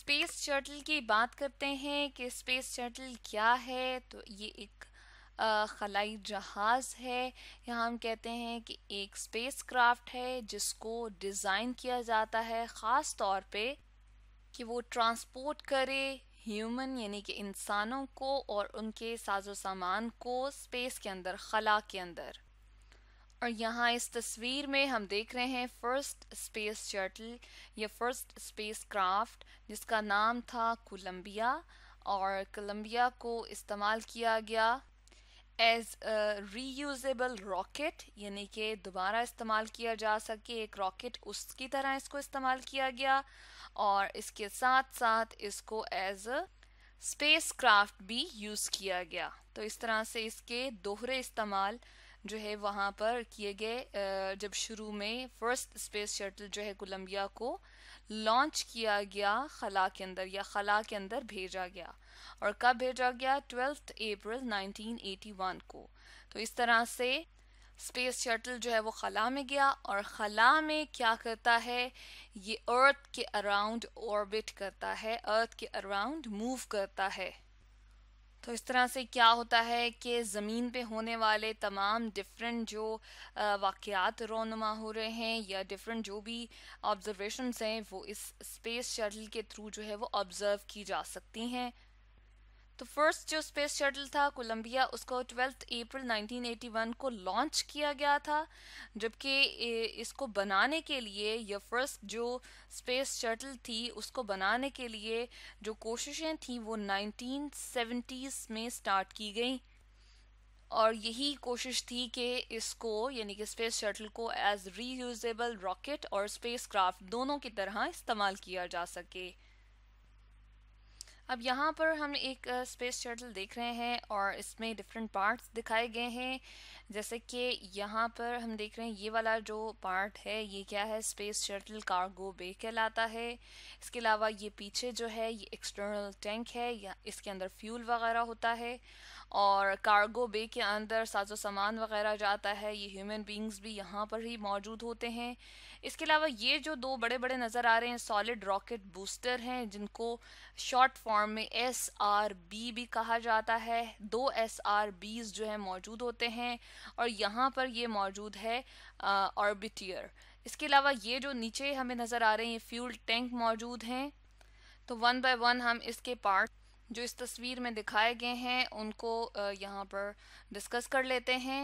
space shuttle की बात करते हैं कि स्पेस शटल क्या है तो ये एक खलाई जहाज़ है यहाँ हम कहते हैं कि एक स्पेस क्राफ्ट है जिसको डिज़ाइन किया जाता है ख़ास तौर पे कि वो ट्रांसपोर्ट करे ह्यूमन यानी कि इंसानों को और उनके साजो सामान को स्पेस के अंदर खला के अंदर और यहाँ इस तस्वीर में हम देख रहे हैं फर्स्ट स्पेस शटल या फर्स्ट स्पेस क्राफ्ट जिसका नाम था कोलंबिया और कोलंबिया को इस्तेमाल किया गया एज रीयूजेबल रॉकेट यानी कि दोबारा इस्तेमाल किया जा सके एक रॉकेट उसकी तरह इसको इस्तेमाल किया गया और इसके साथ साथ इसको एज अ स्पेस क्राफ्ट भी यूज़ किया गया तो इस तरह से इसके दोहरे इस्तेमाल जो है वहाँ पर किए गए जब शुरू में फर्स्ट स्पेस शटल जो है कोलंबिया को लॉन्च किया गया खला के अंदर या खला के अंदर भेजा गया और कब भेजा गया ट्वेल्थ अप्रैल 1981 को तो इस तरह से स्पेस शटल जो है वो खला में गया और खला में क्या करता है ये अर्थ के अराउंड ऑर्बिट करता है अर्थ के अराउंड मूव करता है तो इस तरह से क्या होता है कि ज़मीन पे होने वाले तमाम डिफरेंट जो वाक़ात रोनमा हो रहे हैं या डिफरेंट जो भी ऑब्ज़रवेशनस हैं वो इस स्पेस शटल के थ्रू जो है वो ऑब्ज़र्व की जा सकती हैं तो फर्स्ट जो स्पेस शटल था कोलंबिया उसको ट्वेल्थ अप्रैल 1981 को लॉन्च किया गया था जबकि इसको बनाने के लिए या फर्स्ट जो स्पेस शटल थी उसको बनाने के लिए जो कोशिशें थी वो 1970s में स्टार्ट की गई और यही कोशिश थी कि इसको यानी कि स्पेस शटल को एज रीयूजेबल रॉकेट और स्पेसक्राफ्ट दोनों की तरह इस्तेमाल किया जा सके अब यहाँ पर हम एक स्पेस शटल देख रहे हैं और इसमें डिफरेंट पार्ट्स दिखाए गए हैं जैसे कि यहाँ पर हम देख रहे हैं ये वाला जो पार्ट है ये क्या है स्पेस शटल कार्गो बे कहलाता है इसके अलावा ये पीछे जो है ये एक्सटर्नल टैंक है या इसके अंदर फ्यूल वगैरह होता है और कार्गो बे के अंदर साजो सामान वगैरह जाता है ये ह्यूमन बींग्स भी यहाँ पर ही मौजूद होते हैं इसके अलावा ये जो दो बड़े बड़े नज़र आ रहे हैं सॉलिड रॉकेट बूस्टर हैं जिनको शॉर्ट फॉर्म में एस आर बी भी कहा जाता है दो एस आर बीज जो है मौजूद होते हैं और यहाँ पर ये मौजूद है ऑर्बिटियर इसके अलावा ये जो नीचे हमें नज़र आ रहे हैं ये फ्यूल टैंक मौजूद हैं तो वन बाय वन हम इसके पार्ट जो इस तस्वीर में दिखाए गए हैं उनको यहाँ पर डिस्कस कर लेते हैं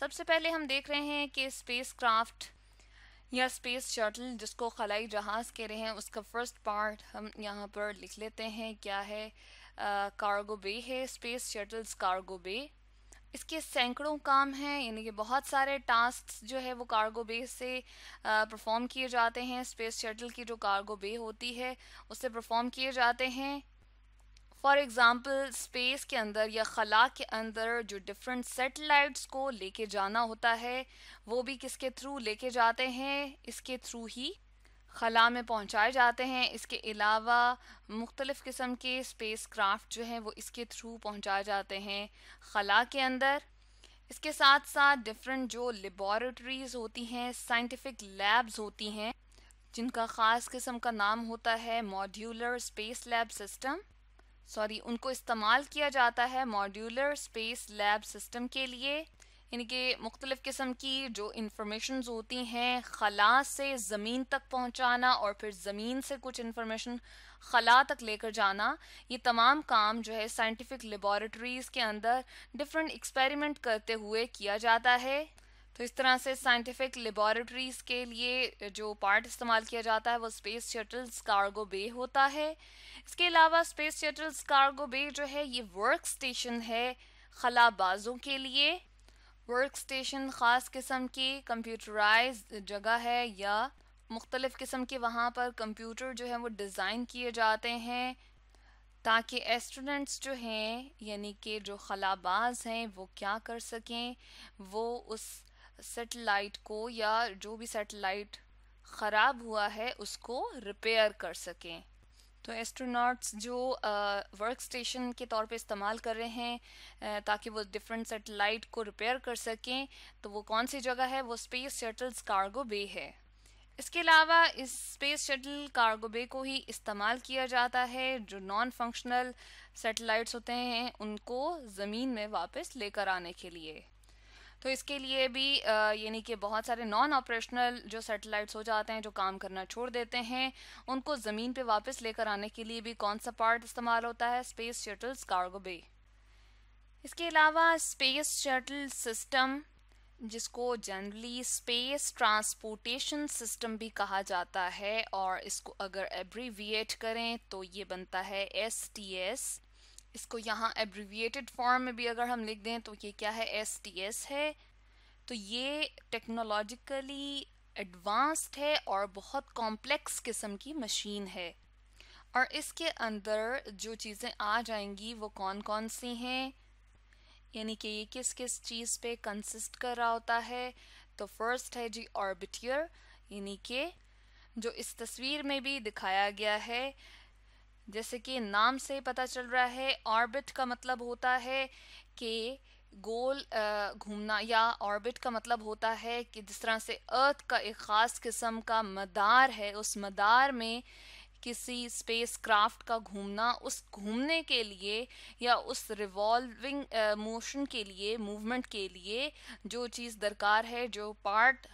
सबसे पहले हम देख रहे हैं कि स्पेसक्राफ्ट या स्पेस शटल जिसको खलाई जहाज़ कह रहे हैं उसका फर्स्ट पार्ट हम यहाँ पर लिख लेते हैं क्या है कार्गो बे है स्पेस शटल्स कार्गो बे इसके सैकड़ों काम हैं यानी कि बहुत सारे टास्क जो है वो कार्गो बे से परफॉर्म किए जाते हैं स्पेस शटल की जो कार्गो बे होती है उससे परफॉर्म किए जाते हैं फॉर एग्ज़ाम्पल स्पेस के अंदर या खला के अंदर जो डिफरेंट सेटेलाइट्स को लेके जाना होता है वो भी किसके थ्रू लेके जाते हैं इसके थ्रू ही खला में पहुंचाए जाते हैं इसके अलावा मुख्तलिफ़ किस्म के स्पेस क्राफ्ट जो हैं वो इसके थ्रू पहुंचाए जाते हैं खला के अंदर इसके साथ साथ डिफरेंट जो लेबॉरेटरीज होती हैं साइंटिफिक लैब्स होती हैं जिनका ख़ास किस्म का नाम होता है modular space lab system sorry उनको इस्तेमाल किया जाता है मॉड्यूलर स्पेस लैब सिस्टम के लिए यानी कि मुख्तलिफ़ किस्म की जो इंफॉर्मेशन होती हैं खला से ज़मीन तक पहुँचाना और फिर ज़मीन से कुछ इन्फॉर्मेशन खला तक लेकर जाना ये तमाम काम जो है साइंटिफिक लेबॉरटरीज़ के अंदर डिफरेंट एक्सपेरिमेंट करते हुए किया जाता है तो इस तरह से साइंटिफिक लेबॉरेटरीज के लिए जो पार्ट इस्तेमाल किया जाता है वो स्पेस शटल्स कार्गो बे होता है इसके अलावा स्पेस शटल्स कार्गो बे जो है ये वर्क स्टेशन है खलाबाजों के लिए वर्क स्टेशन ख़ास किस्म की कंप्यूटराइज जगह है या मुख्तलिफ़ किस्म के वहाँ पर कंप्यूटर जो है वो डिज़ाइन किए जाते हैं ताकि एस्टूडेंट्स जो हैं यानी कि जो खलाबाज हैं वो क्या कर सकें वो उस सेटेलाइट को या जो भी सेटेलाइट ख़राब हुआ है उसको रिपेयर कर सकें तो एस्ट्रोनॉट्स जो वर्क स्टेशन के तौर पे इस्तेमाल कर रहे हैं ताकि वो डिफरेंट सेटेलाइट को रिपेयर कर सकें तो वो कौन सी जगह है वो स्पेस शटल्स कार्गो बे है इसके अलावा इस स्पेस शटल कार्गो बे को ही इस्तेमाल किया जाता है जो नॉन फंक्शनल सेटेलाइट्स होते हैं उनको ज़मीन में वापस लेकर आने के लिए तो इसके लिए भी यानी कि बहुत सारे नॉन ऑपरेशनल जो सेटेलाइट्स हो जाते हैं जो काम करना छोड़ देते हैं उनको ज़मीन पे वापस लेकर आने के लिए भी कौन सा पार्ट इस्तेमाल होता है स्पेस शटल्स कार्गो बे इसके अलावा स्पेस शटल सिस्टम जिसको जनरली स्पेस ट्रांसपोर्टेशन सिस्टम भी कहा जाता है और इसको अगर एब्रीविएट करें तो ये बनता है एस टी एस इसको यहाँ एब्रिविएटेड फॉर्म में भी अगर हम लिख दें तो ये क्या है एस टी एस है तो ये टेक्नोलॉजिकली एडवांस्ड है और बहुत कॉम्प्लेक्स किस्म की मशीन है और इसके अंदर जो चीज़ें आ जाएंगी वो कौन कौन सी हैं यानी कि ये किस किस चीज़ पे कंसिस्ट कर रहा होता है तो फर्स्ट है जी ऑर्बिटियर यानी कि जो इस तस्वीर में भी दिखाया गया है जैसे कि नाम से पता चल रहा है ऑर्बिट का मतलब होता है कि गोल घूमना या ऑर्बिट का मतलब होता है कि जिस तरह से अर्थ का एक ख़ास किस्म का मदार है उस मदार में किसी स्पेस क्राफ्ट का घूमना उस घूमने के लिए या उस रिवॉल्विंग मोशन के लिए मूवमेंट के लिए जो चीज़ दरकार है जो पार्ट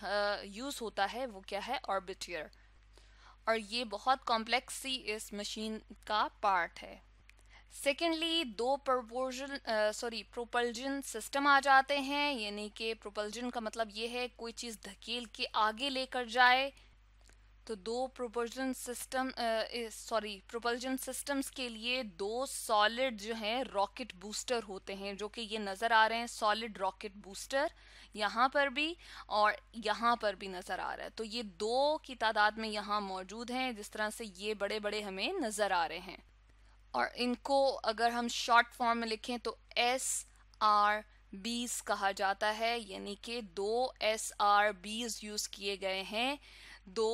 यूज़ होता है वो क्या है ऑर्बिटियर और ये बहुत कॉम्प्लेक्स सी इस मशीन का पार्ट है सेकेंडली दो प्रपोर्जन सॉरी प्रोपल्जन सिस्टम आ जाते हैं यानी कि प्रोपल्जन का मतलब ये है कोई चीज़ धकेल के आगे लेकर जाए तो दो propulsion system sorry propulsion systems के लिए दो सॉलिड जो हैं रॉकेट बूस्टर होते हैं जो कि ये नज़र आ रहे हैं सॉलिड रॉकेट बूस्टर यहाँ पर भी और यहाँ पर भी नज़र आ रहा है तो ये दो की तादाद में यहाँ मौजूद हैं जिस तरह से ये बड़े बड़े हमें नज़र आ रहे हैं और इनको अगर हम शॉर्ट फॉर्म में लिखें तो एस आर बीस कहा जाता है यानी कि दो एस आर बीज यूज किए गए हैं दो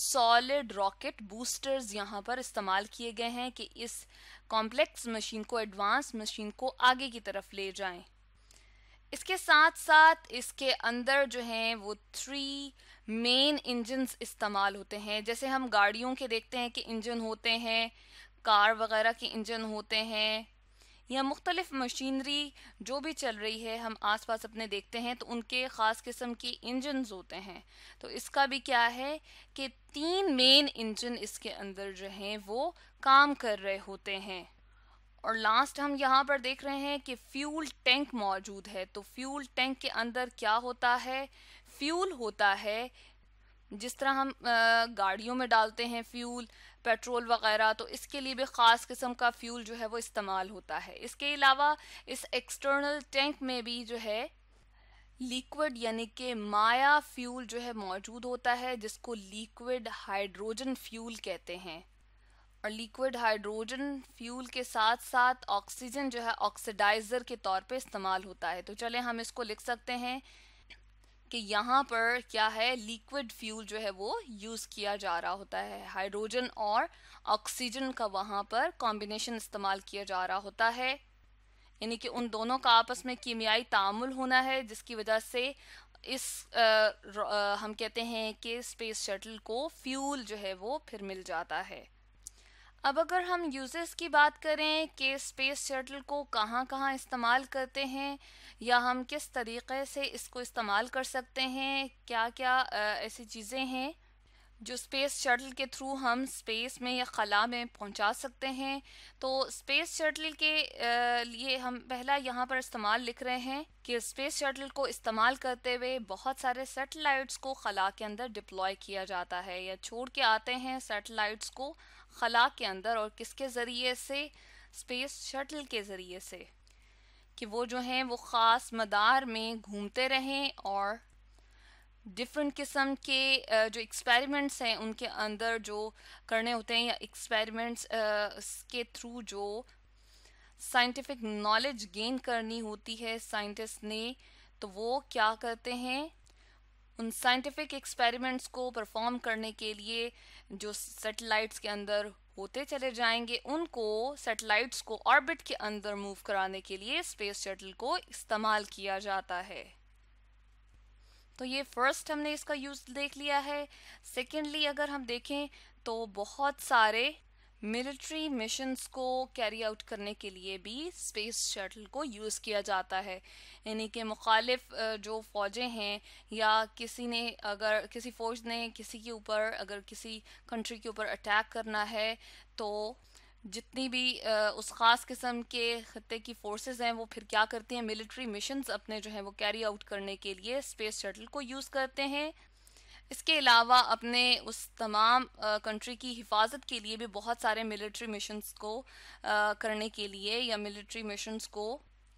सॉलिड रॉकेट बूस्टर्स यहाँ पर इस्तेमाल किए गए हैं कि इस कॉम्प्लेक्स मशीन को एडवांस मशीन को आगे की तरफ ले जाएं इसके साथ साथ इसके अंदर जो हैं वो थ्री मेन इंजन्स इस्तेमाल होते हैं जैसे हम गाड़ियों के देखते हैं कि इंजन होते हैं कार वगैरह के इंजन होते हैं या मुख्तलिफ मशीनरी जो भी चल रही है हम आस पास अपने देखते हैं तो उनके ख़ास किस्म के इंजन होते हैं तो इसका भी क्या है कि तीन मेन इंजन इसके अंदर जो हैं वो काम कर रहे होते हैं और लास्ट हम यहाँ पर देख रहे हैं कि फ्यूल टैंक मौजूद है तो फ्यूल टैंक के अंदर क्या होता है फ्यूल होता है जिस तरह हम गाड़ियों में डालते हैं फ्यूल पेट्रोल वगैरह तो इसके लिए भी ख़ास किस्म का फ्यूल जो है वो इस्तेमाल होता है इसके अलावा इस एक्सटर्नल टैंक में भी जो है लिक्विड यानी कि माया फ्यूल जो है मौजूद होता है जिसको लिक्विड हाइड्रोजन फ्यूल कहते हैं और लिक्विड हाइड्रोजन फ्यूल के साथ साथ ऑक्सीजन जो है ऑक्सीडाइज़र के तौर पे इस्तेमाल होता है तो चलें हम इसको लिख सकते हैं कि यहाँ पर क्या है लिक्विड फ्यूल जो है वो यूज़ किया जा रहा होता है हाइड्रोजन और ऑक्सीजन का वहाँ पर कॉम्बिनेशन इस्तेमाल किया जा रहा होता है यानी कि उन दोनों का आपस में कीमियाई तामुल होना है जिसकी वजह से इस आ, आ, हम कहते हैं कि स्पेस शटल को फ्यूल जो है वो फिर मिल जाता है अब अगर हम यूजेस की बात करें कि स्पेस शटल को कहाँ कहाँ इस्तेमाल करते हैं या हम किस तरीक़े से इसको इस्तेमाल कर सकते हैं क्या क्या ऐसी चीज़ें हैं जो स्पेस शटल के थ्रू हम स्पेस में या खला में पहुंचा सकते हैं तो स्पेस शटल के लिए हम पहला यहाँ पर इस्तेमाल लिख रहे हैं कि स्पेस शटल को इस्तेमाल करते हुए बहुत सारे सेटेलाइट्स को खला के अंदर डिप्लॉय किया जाता है या छोड़ के आते हैं सेटेलाइट्स को खला के अंदर और किसके ज़रिए से स्पेस शटल के ज़रिए से कि वो जो हैं वो ख़ास मदार में घूमते रहें और डिफरेंट किस्म के जो एक्सपेरिमेंट्स हैं उनके अंदर जो करने होते हैं या एक्सपेरिमेंट्स के थ्रू जो साइंटिफिक नॉलेज गेन करनी होती है साइंटिस्ट ने तो वो क्या करते हैं उन साइंटिफिक एक्सपेरिमेंट्स को परफॉर्म करने के लिए जो सेटेलाइट्स के अंदर होते चले जाएंगे उनको सेटेलाइट्स को ऑर्बिट के अंदर मूव कराने के लिए स्पेस शटल को इस्तेमाल किया जाता है तो ये फर्स्ट हमने इसका यूज देख लिया है सेकेंडली अगर हम देखें तो बहुत सारे मिलिट्री मिशंस को कैरी आउट करने के लिए भी स्पेस शटल को यूज़ किया जाता है यानी कि मुखालिफ जो फ़ौजें हैं या किसी ने अगर किसी फ़ौज ने किसी के ऊपर अगर किसी कंट्री के ऊपर अटैक करना है तो जितनी भी उस ख़ास किस्म के ख़त्े की फोर्सेस हैं वो फिर क्या करती हैं मिलिट्री मिशंस अपने जो हैं वो कैरी आउट करने के लिए स्पेस शटल को यूज़ करते हैं इसके अलावा अपने उस तमाम कंट्री की हिफाजत के लिए भी बहुत सारे मिलिट्री मिशंस को आ, करने के लिए या मिलिट्री मिशंस को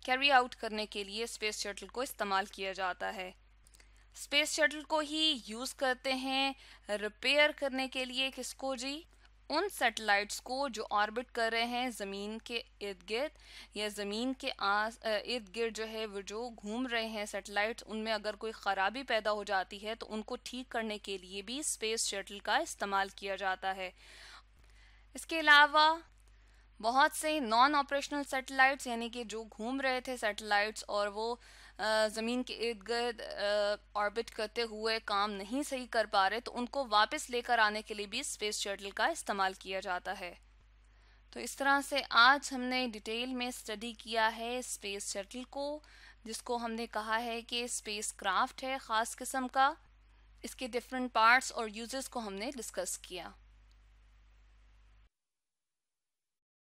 कैरी आउट करने के लिए स्पेस शटल को इस्तेमाल किया जाता है स्पेस शटल को ही यूज़ करते हैं रिपेयर करने के लिए किसको जी उन सैटेलाइट्स को जो ऑर्बिट कर रहे हैं ज़मीन के इर्द गिर्द या ज़मीन के आस इर्द गिर्द जो है वो जो घूम रहे हैं सैटेलाइट्स उनमें अगर कोई ख़राबी पैदा हो जाती है तो उनको ठीक करने के लिए भी स्पेस शटल का इस्तेमाल किया जाता है इसके अलावा बहुत से नॉन ऑपरेशनल सैटेलाइट्स यानी कि जो घूम रहे थे सैटेलाइट्स और वो ज़मीन के इर्द गिर्द ऑर्बिट करते हुए काम नहीं सही कर पा रहे तो उनको वापस लेकर आने के लिए भी स्पेस शटल का इस्तेमाल किया जाता है तो इस तरह से आज हमने डिटेल में स्टडी किया है स्पेस शटल को जिसको हमने कहा है कि स्पेस क्राफ्ट है ख़ास किस्म का इसके डिफरेंट पार्ट्स और यूजेस को हमने डिस्कस किया